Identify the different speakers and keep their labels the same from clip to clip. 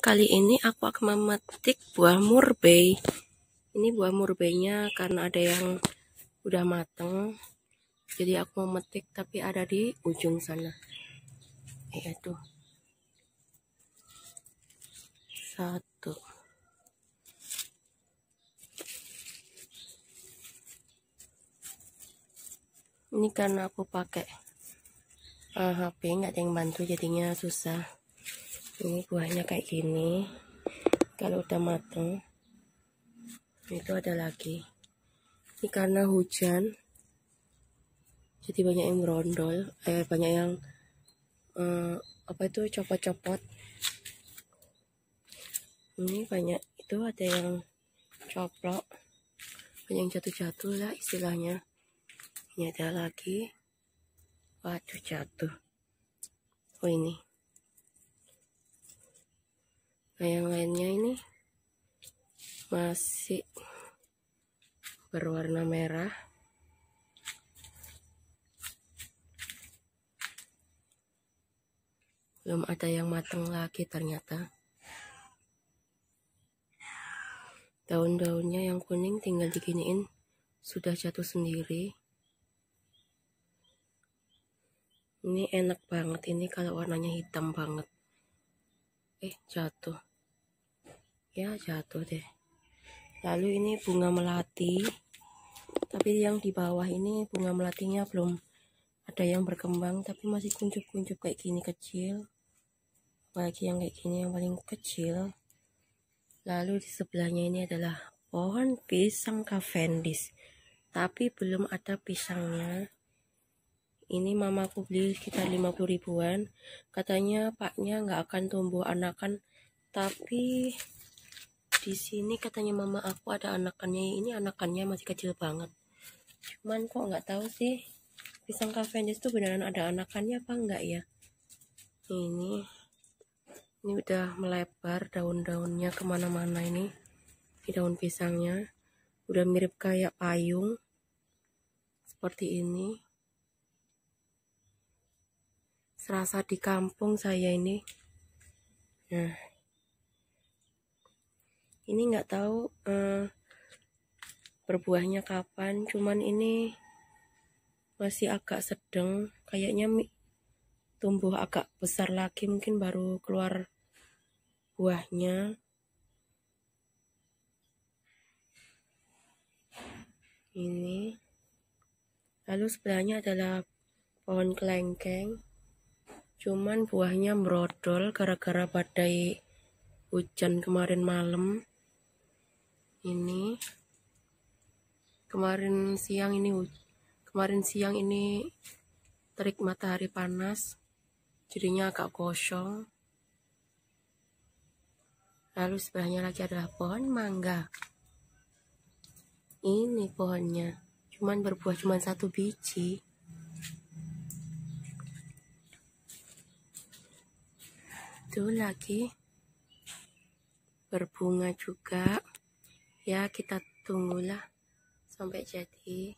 Speaker 1: kali ini aku akan memetik buah murbei ini buah murbeinya karena ada yang udah mateng jadi aku memetik tapi ada di ujung sana yaitu satu ini karena aku pakai uh, eh, HP nggak ada yang bantu jadinya susah ini buahnya kayak gini kalau udah mateng itu ada lagi ini karena hujan jadi banyak yang merondol eh banyak yang eh, apa itu copot-copot ini banyak itu ada yang coplok banyak yang jatuh-jatuh lah istilahnya ini ada lagi waduh jatuh oh ini nah yang lainnya ini masih berwarna merah belum ada yang matang lagi ternyata daun-daunnya yang kuning tinggal diginiin sudah jatuh sendiri ini enak banget ini kalau warnanya hitam banget eh jatuh ya jatuh deh lalu ini bunga melati tapi yang di bawah ini bunga melatinya belum ada yang berkembang tapi masih kuncup-kuncup kayak gini kecil apalagi yang kayak gini yang paling kecil lalu di sebelahnya ini adalah pohon pisang Cavendish tapi belum ada pisangnya ini mamaku beli sekitar 50 ribuan katanya paknya nggak akan tumbuh anakan tapi di sini katanya mama aku ada anakannya ini anakannya masih kecil banget cuman kok nggak tahu sih pisang Cavendish itu beneran ada anakannya apa enggak ya ini ini udah melebar daun-daunnya kemana-mana ini di daun pisangnya udah mirip kayak payung seperti ini serasa di kampung saya ini nah ini nggak tahu uh, berbuahnya kapan cuman ini masih agak sedang kayaknya tumbuh agak besar lagi mungkin baru keluar buahnya ini lalu sebelahnya adalah pohon kelengkeng cuman buahnya merodol gara-gara badai hujan kemarin malam ini kemarin siang ini kemarin siang ini terik matahari panas jadinya agak kosong lalu sebelahnya lagi adalah pohon mangga ini pohonnya cuman berbuah cuman satu biji itu lagi berbunga juga ya kita tunggulah sampai jadi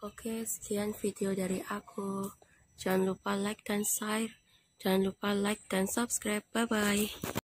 Speaker 1: oke sekian video dari aku jangan lupa like dan share jangan lupa like dan subscribe bye bye